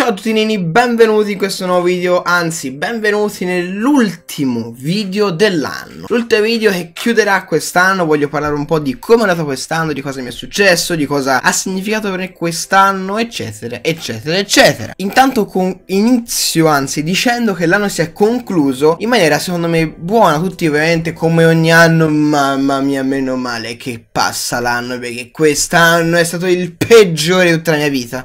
Ciao a tutti nini, benvenuti in questo nuovo video, anzi benvenuti nell'ultimo video dell'anno L'ultimo video che chiuderà quest'anno, voglio parlare un po' di come è andato quest'anno, di cosa mi è successo, di cosa ha significato per me quest'anno, eccetera, eccetera, eccetera Intanto con inizio anzi dicendo che l'anno si è concluso in maniera secondo me buona, tutti ovviamente come ogni anno, mamma mia meno male che passa l'anno perché quest'anno è stato il peggiore di tutta la mia vita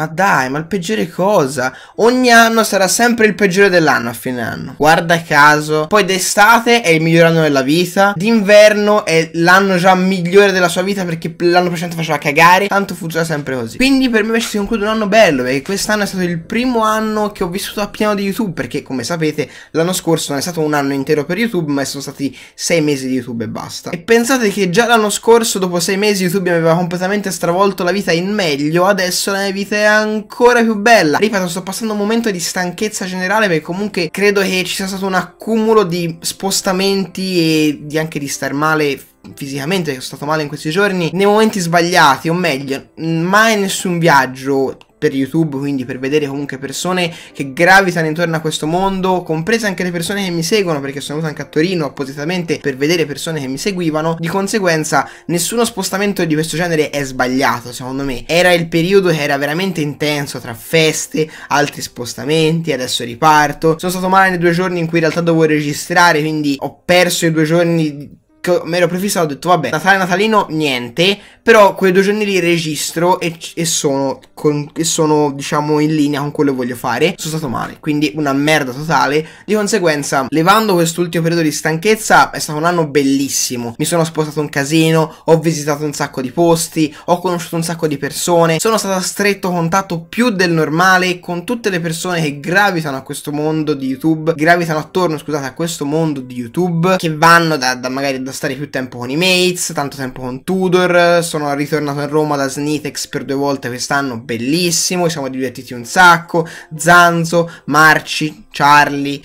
ma dai, ma il peggiore cosa? Ogni anno sarà sempre il peggiore dell'anno a fine anno. Guarda caso. Poi d'estate è il miglior anno della vita. D'inverno è l'anno già migliore della sua vita perché l'anno precedente faceva cagare. Tanto funziona sempre così. Quindi per me invece si conclude un anno bello perché quest'anno è stato il primo anno che ho vissuto a pieno di YouTube perché come sapete l'anno scorso non è stato un anno intero per YouTube ma sono stati sei mesi di YouTube e basta. E pensate che già l'anno scorso dopo sei mesi YouTube mi aveva completamente stravolto la vita in meglio. Adesso la mia vita è ancora più bella. Ripeto, sto passando un momento di stanchezza generale perché comunque credo che ci sia stato un accumulo di spostamenti e di anche di star male fisicamente, che sono stato male in questi giorni, nei momenti sbagliati, o meglio, mai nessun viaggio per YouTube, quindi per vedere comunque persone che gravitano intorno a questo mondo, comprese anche le persone che mi seguono, perché sono venuto anche a Torino appositamente per vedere persone che mi seguivano, di conseguenza nessuno spostamento di questo genere è sbagliato, secondo me. Era il periodo che era veramente intenso tra feste, altri spostamenti, adesso riparto. Sono stato male nei due giorni in cui in realtà dovevo registrare, quindi ho perso i due giorni che mi ero prefissato, ho detto vabbè, Natale Natalino niente, però quei due giorni li registro e, e, sono, con, e, sono, diciamo, in linea con quello che voglio fare. Sono stato male, quindi una merda totale. Di conseguenza, levando quest'ultimo periodo di stanchezza, è stato un anno bellissimo. Mi sono spostato un casino, ho visitato un sacco di posti, ho conosciuto un sacco di persone, sono stato a stretto contatto più del normale con tutte le persone che gravitano a questo mondo di YouTube, gravitano attorno, scusate, a questo mondo di YouTube, che vanno da, da magari da da stare più tempo con i mates, tanto tempo con Tudor, sono ritornato a Roma da Snitex per due volte quest'anno, bellissimo, siamo divertiti un sacco, Zanzo, Marci, Charlie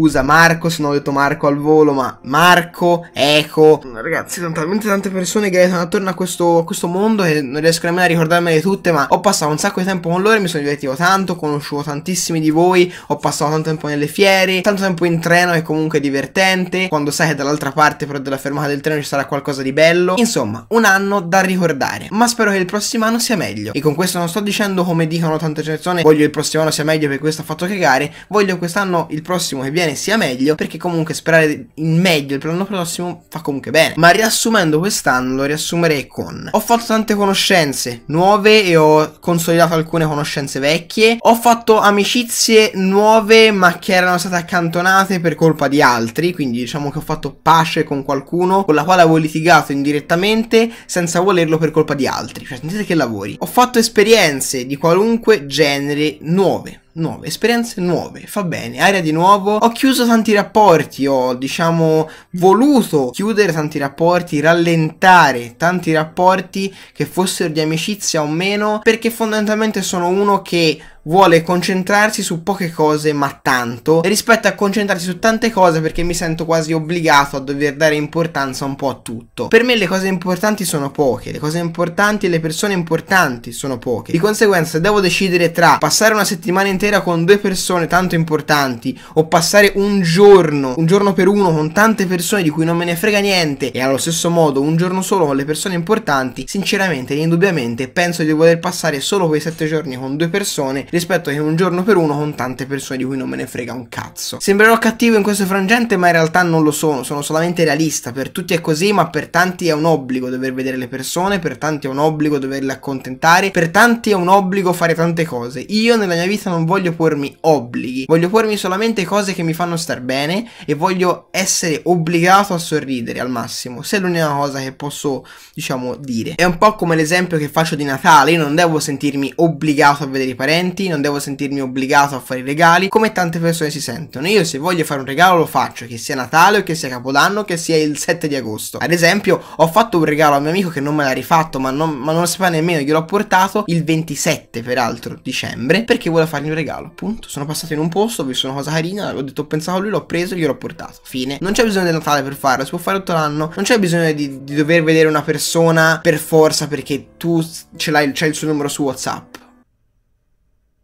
scusa Marco se non ho detto Marco al volo, ma Marco, Eco. Ragazzi, sono talmente tante persone che sono attorno a questo, a questo mondo e non riesco nemmeno a ricordarmele tutte, ma ho passato un sacco di tempo con loro e mi sono divertito tanto, ho conosciuto tantissimi di voi, ho passato tanto tempo nelle fiere, tanto tempo in treno è comunque divertente, quando sai che dall'altra parte però della fermata del treno ci sarà qualcosa di bello. Insomma, un anno da ricordare, ma spero che il prossimo anno sia meglio. E con questo non sto dicendo come dicono tante persone, voglio il prossimo anno sia meglio perché questo ha fatto cagare, voglio quest'anno il prossimo che viene bene sia meglio, perché comunque sperare in meglio per l'anno prossimo fa comunque bene. Ma riassumendo quest'anno lo riassumerei con ho fatto tante conoscenze nuove e ho consolidato alcune conoscenze vecchie, ho fatto amicizie nuove ma che erano state accantonate per colpa di altri, quindi diciamo che ho fatto pace con qualcuno con la quale avevo litigato indirettamente senza volerlo per colpa di altri, cioè sentite che lavori. Ho fatto esperienze di qualunque genere nuove nuove, esperienze nuove, fa bene, aria di nuovo, ho chiuso tanti rapporti, ho diciamo voluto chiudere tanti rapporti, rallentare tanti rapporti che fossero di amicizia o meno, perché fondamentalmente sono uno che vuole concentrarsi su poche cose ma tanto e rispetto a concentrarsi su tante cose perché mi sento quasi obbligato a dover dare importanza un po' a tutto. Per me le cose importanti sono poche, le cose importanti e le persone importanti sono poche. Di conseguenza se devo decidere tra passare una settimana intera con due persone tanto importanti o passare un giorno, un giorno per uno con tante persone di cui non me ne frega niente e allo stesso modo un giorno solo con le persone importanti, sinceramente e indubbiamente penso di voler passare solo quei sette giorni con due persone rispetto che un giorno per uno con tante persone di cui non me ne frega un cazzo. Sembrerò cattivo in questo frangente, ma in realtà non lo sono, sono solamente realista. Per tutti è così, ma per tanti è un obbligo dover vedere le persone, per tanti è un obbligo doverle accontentare, per tanti è un obbligo fare tante cose. Io nella mia vita non voglio pormi obblighi, voglio pormi solamente cose che mi fanno star bene e voglio essere obbligato a sorridere al massimo. Se è l'unica cosa che posso, diciamo, dire. È un po' come l'esempio che faccio di Natale, io non devo sentirmi obbligato a vedere i parenti clienti, non devo sentirmi obbligato a fare i regali come tante persone si sentono. Io se voglio fare un regalo lo faccio, che sia Natale o che sia Capodanno, che sia il 7 di agosto. Ad esempio, ho fatto un regalo a mio amico che non me l'ha rifatto, ma non, ma non lo sapeva nemmeno, gliel'ho portato il 27 peraltro dicembre, perché vuole fargli un regalo. Appunto, Sono passato in un posto, ho visto una cosa carina, l'ho detto, ho pensato a lui, l'ho preso e gliel'ho portato. Fine. Non c'è bisogno del Natale per farlo, si può fare tutto l'anno. Non c'è bisogno di, di dover vedere una persona per forza perché tu ce l'hai, c'hai il suo numero su WhatsApp.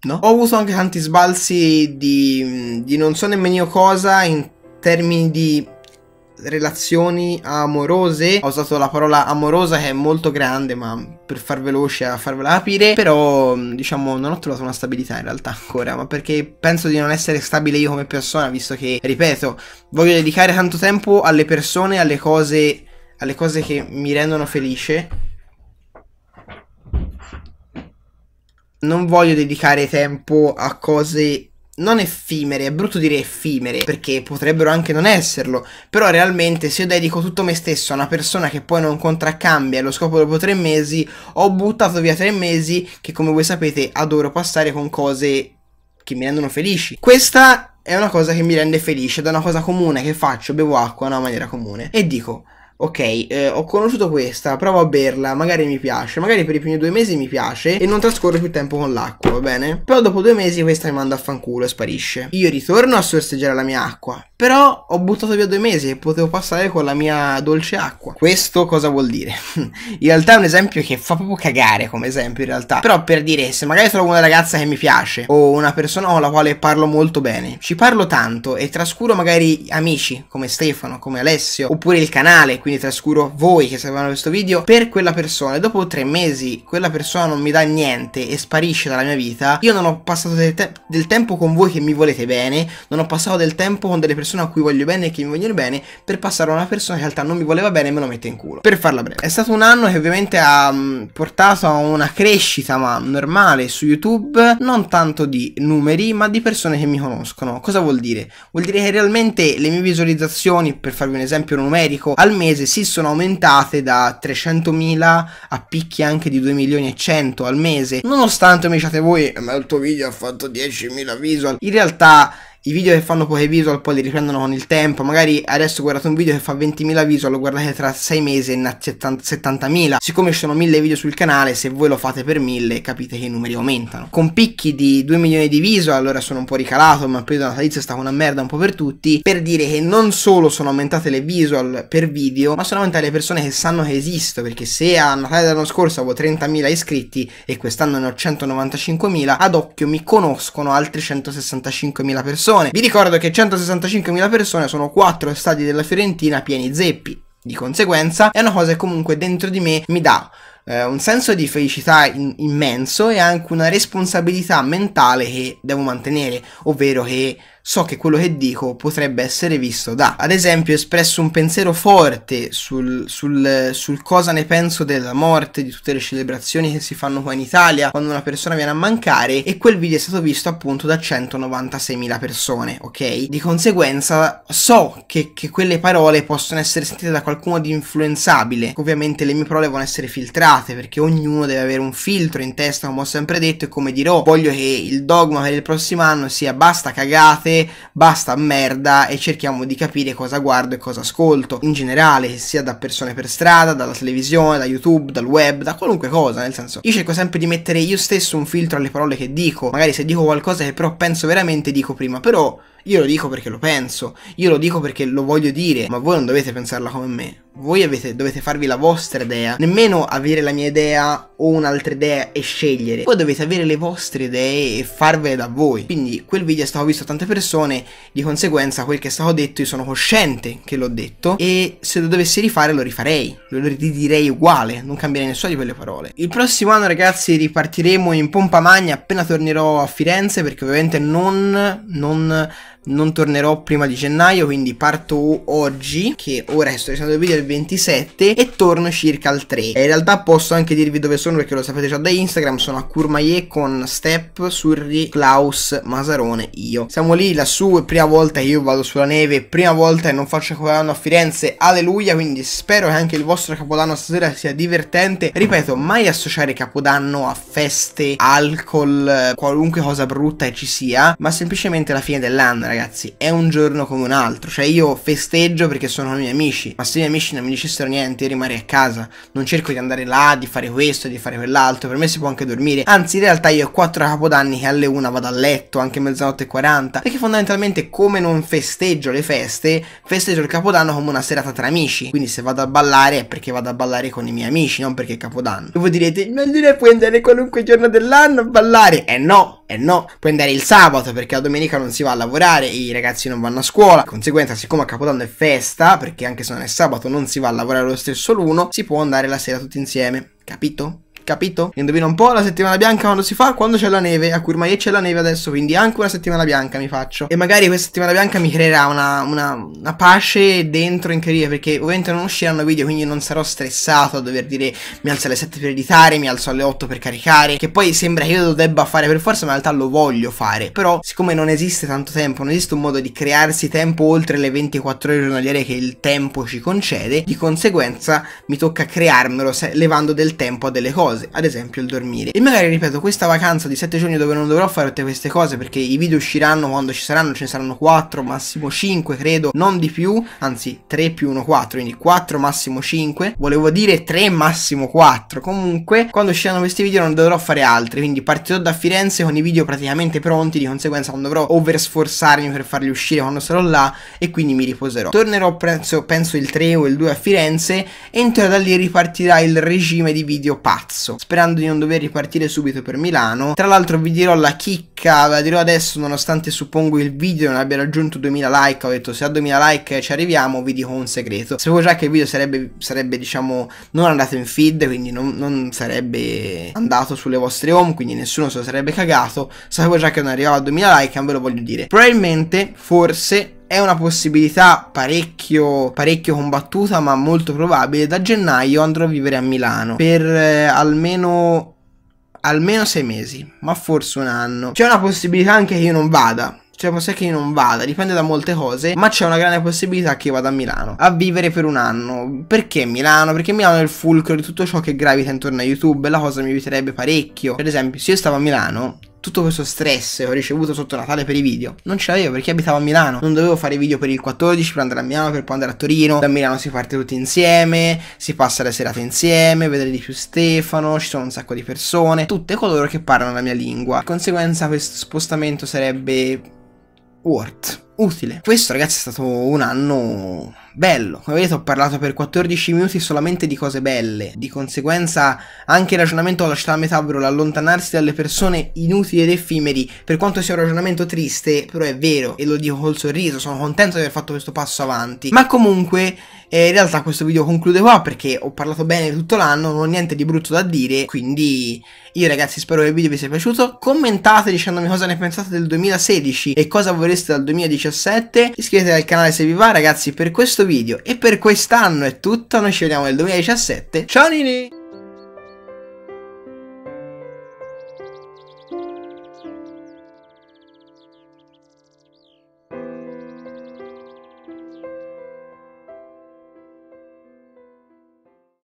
No? Ho avuto anche tanti sbalzi di, di non so nemmeno io cosa in termini di relazioni amorose. Ho usato la parola amorosa che è molto grande, ma per far veloce a farvela capire. Però, diciamo, non ho trovato una stabilità in realtà ancora. Ma perché penso di non essere stabile io come persona, visto che, ripeto, voglio dedicare tanto tempo alle persone, alle cose. alle cose che mi rendono felice non voglio dedicare tempo a cose non effimere, è brutto dire effimere, perché potrebbero anche non esserlo, però realmente se io dedico tutto me stesso a una persona che poi non contraccambia lo scopo dopo tre mesi, ho buttato via tre mesi che come voi sapete adoro passare con cose che mi rendono felici. Questa è una cosa che mi rende felice, ed è una cosa comune che faccio, bevo acqua in una maniera comune e dico ok, eh, ho conosciuto questa, provo a berla, magari mi piace, magari per i primi due mesi mi piace e non trascorro più tempo con l'acqua, va bene? Però dopo due mesi questa mi manda a fanculo e sparisce. Io ritorno a sorseggiare la mia acqua, però ho buttato via due mesi e potevo passare con la mia dolce acqua. Questo cosa vuol dire? in realtà è un esempio che fa proprio cagare come esempio in realtà, però per dire se magari trovo una ragazza che mi piace o una persona con la quale parlo molto bene, ci parlo tanto e trascuro magari amici come Stefano, come Alessio, oppure il canale, quindi quindi trascuro voi che seguivano questo video, per quella persona e dopo tre mesi quella persona non mi dà niente e sparisce dalla mia vita, io non ho passato del, te del tempo con voi che mi volete bene, non ho passato del tempo con delle persone a cui voglio bene e che mi vogliono bene per passare a una persona che in realtà non mi voleva bene e me lo mette in culo. Per farla breve, è stato un anno che ovviamente ha mm, portato a una crescita ma normale su YouTube, non tanto di numeri ma di persone che mi conoscono. Cosa vuol dire? Vuol dire che realmente le mie visualizzazioni, per farvi un esempio numerico, al mese mese sì sono aumentate da 300.000 a picchi anche di 2 milioni e 100 al mese nonostante mi diciate voi eh, ma il tuo video ha fatto 10.000 visual in realtà i video che fanno poche visual poi li riprendono con il tempo, magari adesso guardate un video che fa 20.000 visual, lo guardate tra 6 mesi e ne ha 70.000, siccome ci sono 1000 video sul canale, se voi lo fate per 1000 capite che i numeri aumentano. Con picchi di 2 milioni di visual, allora sono un po' ricalato, ma il periodo natalizio è stato una merda un po' per tutti, per dire che non solo sono aumentate le visual per video, ma sono aumentate le persone che sanno che esisto, perché se a Natale dell'anno scorso avevo 30.000 iscritti e quest'anno ne ho 195.000, ad occhio mi conoscono altre 165.000 persone persone. Vi ricordo che 165.000 persone sono 4 stadi della Fiorentina pieni zeppi. Di conseguenza è una cosa che comunque dentro di me mi dà eh, un senso di felicità in- immenso e anche una responsabilità mentale che devo mantenere, ovvero che so che quello che dico potrebbe essere visto da, ad esempio, ho espresso un pensiero forte sul, sul, sul cosa ne penso della morte, di tutte le celebrazioni che si fanno qua in Italia quando una persona viene a mancare e quel video è stato visto appunto da 196.000 persone, ok? Di conseguenza so che, che quelle parole possono essere sentite da qualcuno di influenzabile, ovviamente le mie parole devono essere filtrate perché ognuno deve avere un filtro in testa come ho sempre detto e come dirò, voglio che il dogma per il prossimo anno sia basta cagate niente, basta merda e cerchiamo di capire cosa guardo e cosa ascolto. In generale, sia da persone per strada, dalla televisione, da YouTube, dal web, da qualunque cosa, nel senso. Io cerco sempre di mettere io stesso un filtro alle parole che dico. Magari se dico qualcosa che però penso veramente dico prima, però io lo dico perché lo penso, io lo dico perché lo voglio dire, ma voi non dovete pensarla come me. Voi avete, dovete farvi la vostra idea, nemmeno avere la mia idea o un'altra idea e scegliere. Voi dovete avere le vostre idee e farvele da voi. Quindi quel video è stato visto da tante persone, di conseguenza quel che è stato detto io sono cosciente che l'ho detto e se lo dovessi rifare lo rifarei, lo ridirei uguale, non cambierei nessuna di quelle parole. Il prossimo anno ragazzi ripartiremo in pompa magna appena tornerò a Firenze perché ovviamente non... non non tornerò prima di gennaio quindi parto oggi che ora sto registrando il video il 27 e torno circa al 3 e eh, in realtà posso anche dirvi dove sono perché lo sapete già da Instagram sono a Courmaye con Step, Surri, Klaus, Masarone, io siamo lì lassù è prima volta che io vado sulla neve prima volta che non faccio capodanno a Firenze alleluia quindi spero che anche il vostro capodanno stasera sia divertente ripeto mai associare capodanno a feste alcol qualunque cosa brutta che ci sia ma semplicemente la fine dell'anno ragazzi, è un giorno come un altro. Cioè, io festeggio perché sono i miei amici, ma se i miei amici non mi dicessero niente, io rimarrei a casa. Non cerco di andare là, di fare questo, di fare quell'altro. Per me si può anche dormire. Anzi, in realtà io ho quattro capodanni che alle una vado a letto, anche mezzanotte e 40. Perché fondamentalmente, come non festeggio le feste, festeggio il capodanno come una serata tra amici. Quindi, se vado a ballare è perché vado a ballare con i miei amici, non perché è capodanno. E voi direte, ma allora puoi andare qualunque giorno dell'anno a ballare? Eh no! E no, puoi andare il sabato perché la domenica non si va a lavorare, i ragazzi non vanno a scuola. Di conseguenza, siccome a Capodanno è festa, perché anche se non è sabato non si va a lavorare lo stesso l'uno, si può andare la sera tutti insieme. Capito? capito? Indovina un po' la settimana bianca quando si fa? Quando c'è la neve, a cui ormai c'è la neve adesso, quindi anche una settimana bianca mi faccio. E magari questa settimana bianca mi creerà una, una, una pace dentro in carriera, perché ovviamente non usciranno video, quindi non sarò stressato a dover dire mi alzo alle 7 per editare, mi alzo alle 8 per caricare, che poi sembra che io lo debba fare per forza, ma in realtà lo voglio fare. Però siccome non esiste tanto tempo, non esiste un modo di crearsi tempo oltre le 24 ore giornaliere che il tempo ci concede, di conseguenza mi tocca crearmelo levando del tempo a delle cose cose, ad esempio il dormire. E magari, ripeto, questa vacanza di 7 giorni dove non dovrò fare tutte queste cose perché i video usciranno quando ci saranno, ce ne saranno 4, massimo 5 credo, non di più, anzi 3 più 1, 4, quindi 4 massimo 5, volevo dire 3 massimo 4, comunque quando usciranno questi video non dovrò fare altri, quindi partirò da Firenze con i video praticamente pronti, di conseguenza non dovrò oversforzarmi per farli uscire quando sarò là e quindi mi riposerò. Tornerò penso, penso il 3 o il 2 a Firenze e in da lì ripartirà il regime di video pazzo marzo, sperando di non dover ripartire subito per Milano. Tra l'altro vi dirò la chicca, la dirò adesso nonostante suppongo il video non abbia raggiunto 2000 like, ho detto se a 2000 like ci arriviamo vi dico un segreto. Sapevo già che il video sarebbe, sarebbe diciamo non andato in feed, quindi non, non sarebbe andato sulle vostre home, quindi nessuno se lo sarebbe cagato. Sapevo già che non arrivava a 2000 like, non ve lo voglio dire. Probabilmente, forse, è una possibilità parecchio, parecchio combattuta ma molto probabile. Da gennaio andrò a vivere a Milano per eh, almeno almeno sei mesi, ma forse un anno. C'è una possibilità anche che io non vada. Cioè, può essere che io non vada, dipende da molte cose, ma c'è una grande possibilità che io vada a Milano a vivere per un anno. Perché Milano? Perché Milano è il fulcro di tutto ciò che gravita intorno a YouTube e la cosa mi aiuterebbe parecchio. Per esempio, se io stavo a Milano tutto questo stress che ho ricevuto sotto Natale per i video non ce l'avevo perché abitavo a Milano. Non dovevo fare video per il 14 per andare a Milano, per poi andare a Torino. Da Milano si parte tutti insieme, si passa le serate insieme, vedere di più Stefano, ci sono un sacco di persone, tutte coloro che parlano la mia lingua. Di conseguenza questo spostamento sarebbe worth, utile. Questo ragazzi è stato un anno bello. Come vedete ho parlato per 14 minuti solamente di cose belle. Di conseguenza, anche il ragionamento alla città metabro, l'allontanarsi dalle persone inutili ed effimeri, per quanto sia un ragionamento triste, però è vero, e lo dico col sorriso, sono contento di aver fatto questo passo avanti. Ma comunque, eh, in realtà questo video conclude qua perché ho parlato bene tutto l'anno, non ho niente di brutto da dire, quindi io ragazzi spero che il video vi sia piaciuto. Commentate dicendomi cosa ne pensate del 2016 e cosa vorreste dal 2017. Iscrivetevi al canale se vi va, ragazzi, per questo video e per quest'anno è tutto, noi ci vediamo nel 2017, ciao Nini!